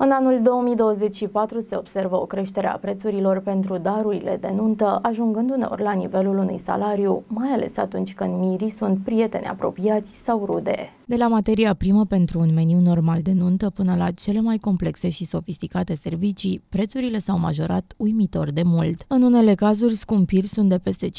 În anul 2024 se observă o creștere a prețurilor pentru darurile de nuntă, ajungând uneori la nivelul unui salariu, mai ales atunci când mirii sunt prieteni apropiați sau rude. De la materia primă pentru un meniu normal de nuntă până la cele mai complexe și sofisticate servicii, prețurile s-au majorat uimitor de mult. În unele cazuri, scumpiri sunt de peste 50%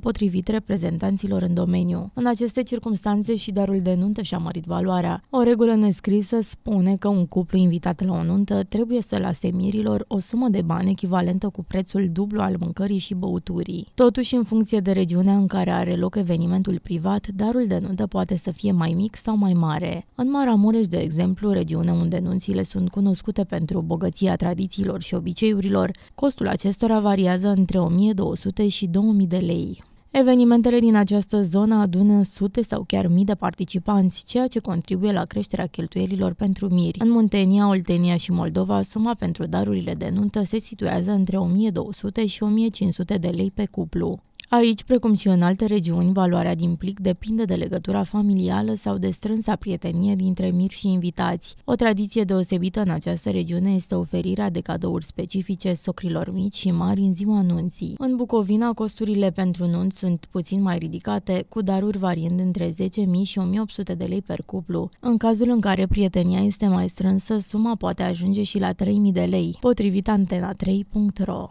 potrivit reprezentanților în domeniu. În aceste circunstanțe și darul de nuntă și-a mărit valoarea. O regulă nescrisă spune că un cuplu invitat la o nuntă trebuie să lase mirilor o sumă de bani echivalentă cu prețul dublu al mâncării și băuturii. Totuși, în funcție de regiunea în care are loc evenimentul privat, darul de nuntă poate să fie mai mai mic sau mai mare. În Maramureș, de exemplu, regiune unde nunțile sunt cunoscute pentru bogăția tradițiilor și obiceiurilor, costul acestora variază între 1200 și 2000 de lei. Evenimentele din această zonă adună sute sau chiar mii de participanți, ceea ce contribuie la creșterea cheltuielilor pentru miri. În Muntenia, Oltenia și Moldova, suma pentru darurile de nuntă se situează între 1200 și 1500 de lei pe cuplu. Aici, precum și în alte regiuni, valoarea din plic depinde de legătura familială sau de strânsa prietenie dintre miri și invitați. O tradiție deosebită în această regiune este oferirea de cadouri specifice socrilor mici și mari în ziua nunții. În Bucovina, costurile pentru nunți sunt puțin mai ridicate, cu daruri variind între 10.000 și 1.800 de lei per cuplu. În cazul în care prietenia este mai strânsă, suma poate ajunge și la 3.000 de lei, potrivit antena3.ro.